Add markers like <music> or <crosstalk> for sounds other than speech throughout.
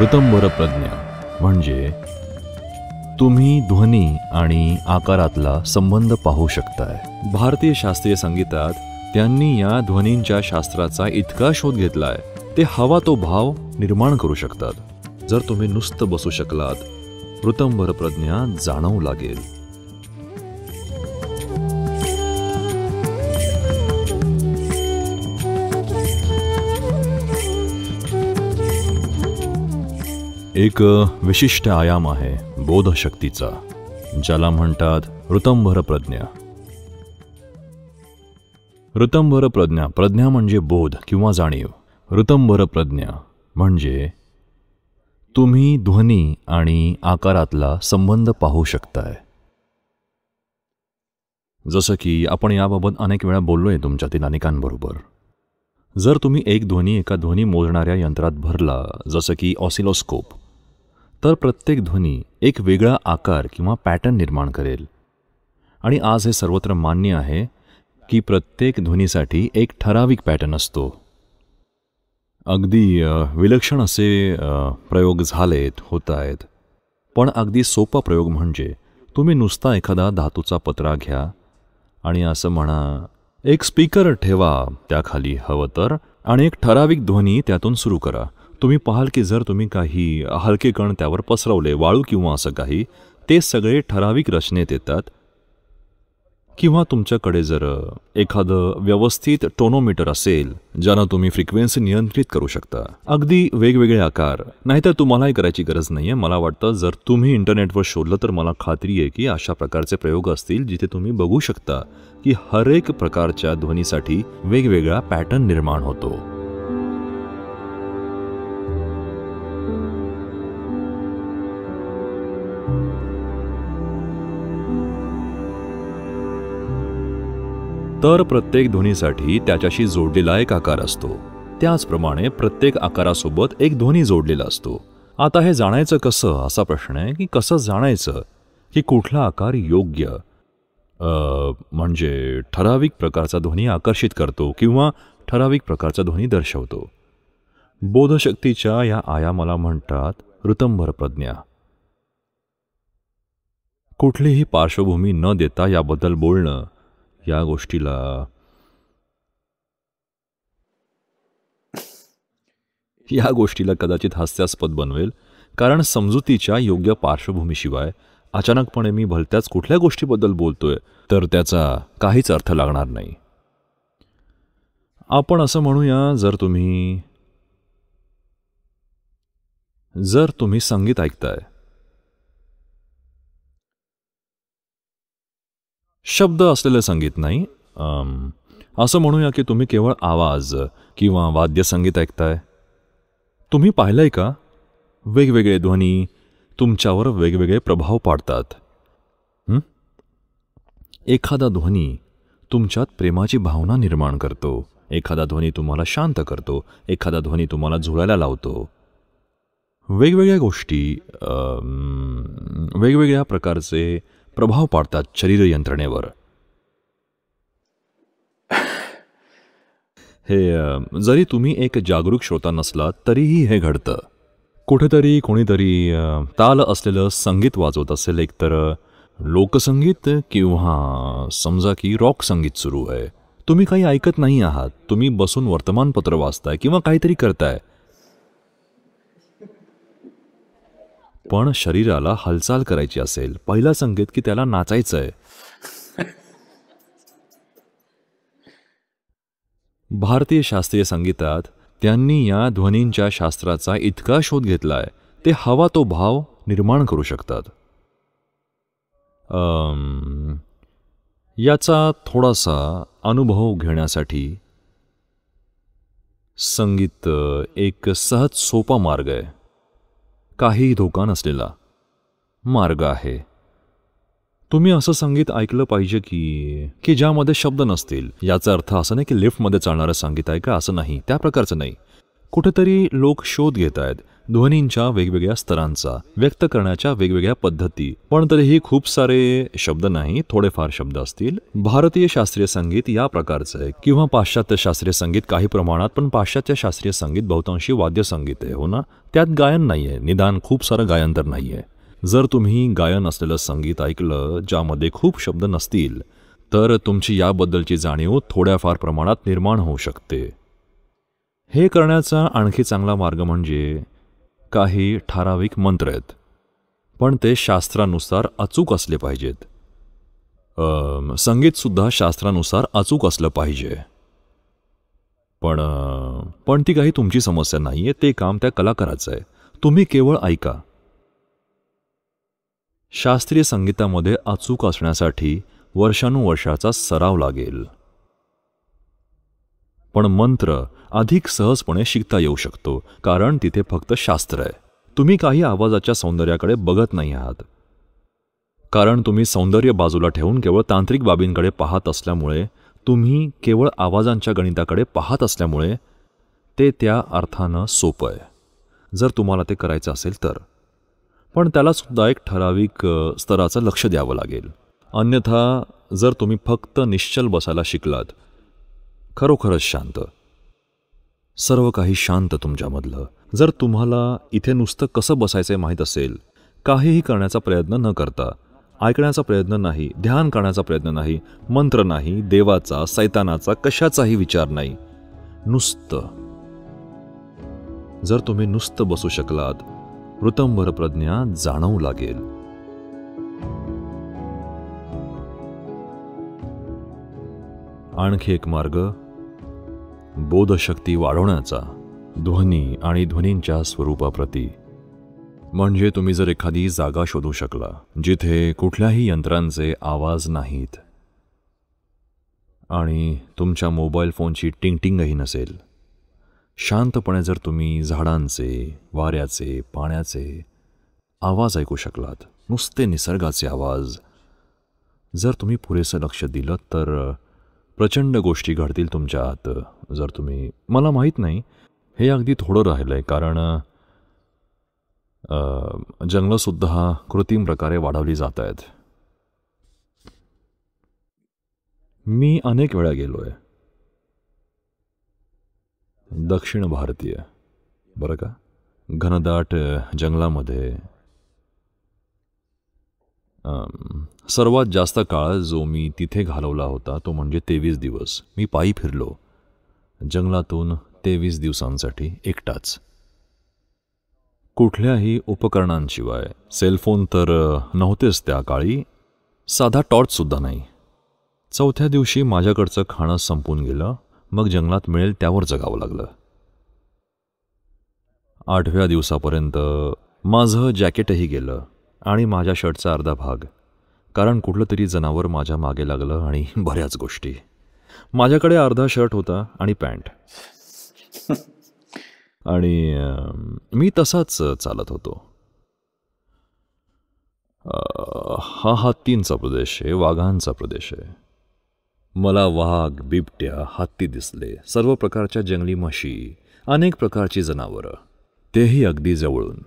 ऋतंबर प्रज्ञा म्हणजे तुम्ही ध्वनी आणि आकारातला संबंध पाहू शकताय भारतीय शास्त्रीय संगीतात त्यांनी या ध्वनींच्या शास्त्राचा इतका शोध घेतलाय ते हवा तो भाव निर्माण करू शकतात जर तुम्ही नुसतं बसू शकलात ऋतंबर प्रज्ञा जाणवू लागेल एक विशिष्ट आयाम आहे बोधशक्तीचा ज्याला म्हणतात ऋतंभर प्रज्ञा ऋतंभर प्रज्ञा प्रज्ञा म्हणजे बोध किंवा जाणीव ऋतंभर प्रज्ञा म्हणजे तुम्ही ध्वनी आणि आकारातला संबंध पाहू शकताय जसं की आपण याबाबत अनेक वेळा बोललो आहे तुमच्यातील अनेकांबरोबर जर तुम्ही एक ध्वनी एका ध्वनी मोजणाऱ्या यंत्रात भरला जसं की ऑसिलोस्कोप तर प्रत्येक ध्वनी एक वेगळा आकार किंवा पॅटर्न निर्माण करेल आणि आज हे सर्वत्र मान्य आहे की प्रत्येक ध्वनीसाठी एक ठराविक पॅटर्न असतो अगदी विलक्षण असे प्रयोग झालेत होत आहेत पण अगदी सोपा प्रयोग म्हणजे तुम्ही नुसता एखादा धातूचा पत्रा घ्या आणि असं म्हणा एक स्पीकर ठेवा त्याखाली हवं तर आणि एक ठराविक ध्वनी त्यातून सुरू करा तुम्ही पाहाल की जर तुम्ही काही हलके कण त्यावर पसरवले वाळू किंवा असं काही ते सगळे ठराविक रचनेत येतात किंवा तुमच्याकडे जर एखादं व्यवस्थित टोनोमीटर असेल ज्यानं तुम्ही फ्रिक्वेन्सी नियंत्रित करू शकता अगदी वेगवेगळे आकार नाहीतर तुम्हालाही करायची गरज नाही आहे मला वाटतं जर तुम्ही इंटरनेटवर शोधलं तर मला खात्री आहे की अशा प्रकारचे प्रयोग असतील जिथे तुम्ही बघू शकता की हरेक प्रकारच्या ध्वनीसाठी वेगवेगळा पॅटर्न निर्माण होतो तर प्रत्येक ध्वनीसाठी त्याच्याशी जोडलेला एक आकार असतो त्याचप्रमाणे प्रत्येक आकारासोबत एक ध्वनी जोडलेला असतो आता हे जाणायचं कसं असा प्रश्न आहे की कसं जाणायचं की कुठला आकार योग्य म्हणजे ठराविक प्रकारचा ध्वनी आकर्षित करतो किंवा ठराविक प्रकारचा ध्वनी दर्शवतो बोधशक्तीच्या या आयामाला म्हणतात ऋतंभर प्रज्ञा कुठलीही पार्श्वभूमी न देता याबद्दल बोलणं या गोष्टीला या गोष्टीला कदाचित हास्यास्पद बनवेल कारण समजुतीच्या योग्य पार्श्वभूमीशिवाय अचानकपणे मी भलत्याच कुठल्या गोष्टीबद्दल बोलतोय तर त्याचा काहीच अर्थ लागणार नाही आपण असं म्हणूया जर तुम्ही जर तुम्ही संगीत ऐकताय शब्द असलेलं संगीत नाही असं म्हणूया की तुम्ही केवळ आवाज किंवा वाद्यसंगीत ऐकताय तुम्ही पाहिलंय का वेगवेगळे ध्वनी तुमच्यावर वेगवेगळे प्रभाव पाडतात एखादा ध्वनी तुमच्यात प्रेमाची भावना निर्माण करतो एखादा ध्वनी तुम्हाला शांत करतो एखादा ध्वनी तुम्हाला झुळायला लावतो वेगवेगळ्या गोष्टी वेगवेगळ्या प्रकारचे प्रभाव पाडतात शरीर यंत्रणेवर हे जरी तुम्ही एक जागरूक श्रोता नसलात तरीही हे घडतं कुठेतरी कोणीतरी ताल असलेलं संगीत वाजवत असेल एकतर लोकसंगीत किंवा समजा की रॉक संगीत सुरू आहे तुम्ही काही ऐकत नाही आहात तुम्ही बसून वर्तमानपत्र वाचताय किंवा काहीतरी करताय पण शरीराला हालचाल करायची असेल पहिला संकेत की त्याला नाचायचं आहे भारतीय शास्त्रीय संगीतात त्यांनी या ध्वनींच्या शास्त्राचा इतका शोध घेतलाय ते हवा तो भाव निर्माण करू शकतात याचा थोडासा अनुभव घेण्यासाठी संगीत एक सहज सोपा मार्ग आहे काहीही धोका नसलेला मार्ग आहे तुम्ही असं संगीत ऐकलं पाहिजे की की ज्यामध्ये शब्द नसतील याचा अर्थ असं नाही की लिफ्टमध्ये चालणारं संगीत आहे का असं नाही त्या प्रकारचं नाही कुठेतरी लोक शोध घेत आहेत ध्वनींच्या वेगवेगळ्या स्तरांचा व्यक्त करण्याच्या वेगवेगळ्या पद्धती पण तरीही खूप सारे शब्द नाही थोडेफार शब्द असतील भारतीय शास्त्रीय संगीत या प्रकारचं आहे किंवा पाश्चात्य शास्त्रीय संगीत काही प्रमाणात पण पाश्चात्य शास्त्रीय संगीत बहुतांशी वाद्य संगीत आहे हो ना त्यात गायन नाहीये निदान खूप सारं गायन तर नाहीये जर तुम्ही गायन असलेलं संगीत ऐकलं ज्यामध्ये खूप शब्द नसतील तर तुमची याबद्दलची जाणीव थोड्याफार प्रमाणात निर्माण होऊ शकते हे करण्याचा आणखी चांगला मार्ग म्हणजे काही ठराविक मंत्र आहेत पण ते शास्त्रानुसार अचूक असले पाहिजेत संगीतसुद्धा शास्त्रानुसार अचूक असलं पाहिजे पण पण ती काही तुमची समस्या नाही आहे ते काम त्या कलाकाराचं आहे तुम्ही केवळ ऐका शास्त्रीय संगीतामध्ये अचूक असण्यासाठी वर्षानुवर्षाचा सराव लागेल पण मंत्र अधिक सहजपणे शिकता येऊ शकतो कारण तिथे फक्त शास्त्र आहे तुम्ही काही आवाजाच्या सौंदर्याकडे बघत नाही आहात कारण तुम्ही सौंदर्य बाजूला ठेवून केवळ तांत्रिक बाबींकडे पाहत असल्यामुळे तुम्ही केवळ आवाजांच्या गणिताकडे पाहत असल्यामुळे ते त्या अर्थानं सोपं आहे जर तुम्हाला ते करायचं असेल तर पण त्यालासुद्धा एक ठराविक स्तराचं लक्ष द्यावं लागेल अन्यथा जर तुम्ही फक्त निश्चल बसायला शिकलात खरोखरच शांत सर्व काही शांत तुमच्यामधलं जर तुम्हाला इथे नुसतं कसं बसायचं माहीत असेल काहीही करण्याचा प्रयत्न न करता ऐकण्याचा प्रयत्न नाही ध्यान करण्याचा प्रयत्न नाही मंत्र नाही देवाचा सैतानाचा कशाचाही विचार नाही नुसतं जर तुम्ही नुसतं बसू शकलात ऋतंभर प्रज्ञा जाणवू लागेल आणखी एक मार्ग बोधशक्ती वाढवण्याचा ध्वनी आणि ध्वनींच्या स्वरूपाप्रती म्हणजे तुम्ही जर एखादी जागा शोधू शकला जिथे कुठल्याही यंत्रांचे आवाज नाहीत आणि तुमच्या मोबाईल फोनची टिंगटिंगही नसेल शांतपणे जर तुम्ही झाडांचे वाऱ्याचे पाण्याचे आवाज ऐकू शकलात नुसते निसर्गाचे आवाज जर तुम्ही पुरेसं लक्ष दिलं तर प्रचंड गोष्टी घडतील तुमच्या आत जर तुम्ही मला माहीत नाही हे अगदी थोडं राहिलं आहे कारण जंगलंसुद्धा कृत्रिम प्रकारे वाढवली जात आहेत मी अनेक वेळा गेलो आहे दक्षिण भारतीय बरं का घनदाट जंगलामध्ये सर्वात जास्त काळ जो मी तिथे घालवला होता तो म्हणजे तेवीस दिवस मी पायी फिरलो जंगलातून तेवीस दिवसांसाठी एकटाच कुठल्याही उपकरणांशिवाय सेलफोन तर नव्हतेच त्या काळी साधा टॉर्चसुद्धा नाही चौथ्या दिवशी माझ्याकडचं खाणं संपून गेलं मग जंगलात मिळेल त्यावर जगावं लागलं आठव्या दिवसापर्यंत माझं जॅकेटही गेलं आणि माझ्या शर्टचा अर्धा भाग कारण कुठलं तरी जनावर माझ्या मागे लागलं आणि <laughs> बऱ्याच गोष्टी माझ्याकडे अर्धा शर्ट होता आणि पॅन्ट <laughs> आणि मी तसाच चालत होतो हा हत्तींचा प्रदेश आहे वाघांचा प्रदेश आहे मला वाघ बिबट्या हत्ती दिसले सर्व प्रकारच्या जंगली म्हशी अनेक प्रकारची जनावरं तेही अगदी जवळून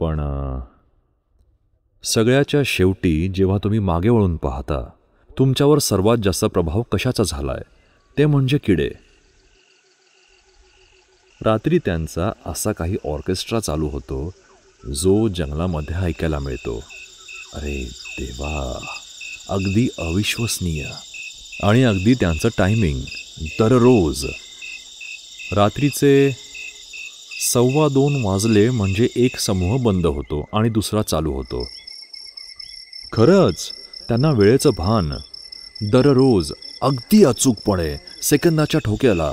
पण सगळ्याच्या शेवटी जेव्हा तुम्ही मागे वळून पाहता तुमच्यावर सर्वात जास्त प्रभाव कशाचा झाला आहे ते म्हणजे किडे रात्री त्यांचा असा काही ऑर्केस्ट्रा चालू होतो जो जंगलामध्ये ऐकायला मिळतो अरे देवा अगदी अविश्वसनीय आणि अगदी त्यांचं टायमिंग दररोज रात्रीचे सव्वा दोन वाजले म्हणजे एक समूह बंद होतो आणि दुसरा चालू होतो खरंच त्यांना वेळेचं भान दररोज अगदी अचूकपणे सेकंदाच्या ठोक्याला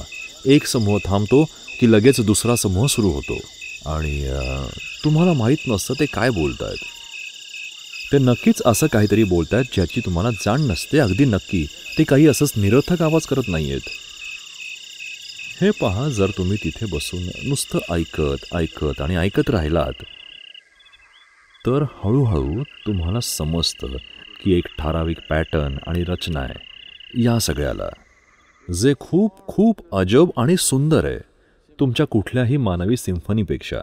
एक समूह थांबतो की लगेच दुसरा समूह सुरू होतो आणि तुम्हाला माहीत नसतं ते काय बोलतायत ते नक्कीच असं काहीतरी बोलतायत ज्याची तुम्हाला जाण नसते अगदी नक्की ते काही असंच निरर्थक आवाज करत नाही आहेत हे पहा जर तुम्ही तिथे बसून नुसतं ऐकत ऐकत आणि ऐकत राहिलात तर हळूहळू तुम्हाला समजतं की एक ठराविक पॅटर्न आणि रचना आहे या सगळ्याला जे खूप खूप अजब आणि सुंदर आहे तुमच्या कुठल्याही मानवी सिम्फनीपेक्षा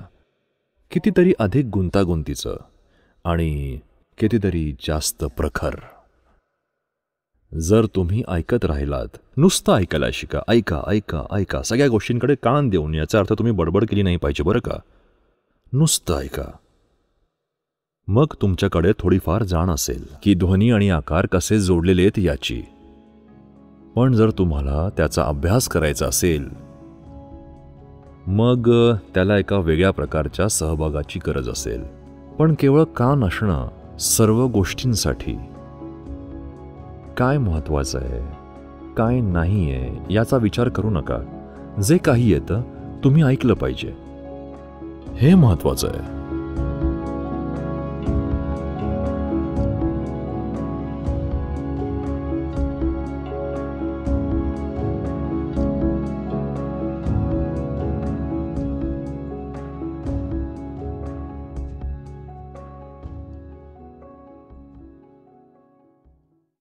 कितीतरी अधिक गुंतागुंतीचं आणि कितीतरी जास्त प्रखर जर तुम्ही ऐकत राहिलात नुसतं ऐकायला शिका ऐका ऐका ऐका सगळ्या गोष्टींकडे कान देऊन याचा अर्थ तुम्ही बडबड केली नाही पाहिजे बरं का नुसतं ऐका मग तुमच्याकडे थोडीफार जाण असेल की ध्वनी आणि आकार कसे जोडलेले आहेत याची पण जर तुम्हाला त्याचा अभ्यास करायचा असेल मग त्याला एका वेगळ्या प्रकारच्या सहभागाची गरज असेल पण केवळ कान असणं सर्व गोष्टींसाठी काय महत्वाचं आहे काय नाही आहे याचा विचार करू नका जे काही येतं तुम्ही ऐकलं पाहिजे हे महत्त्वाचं आहे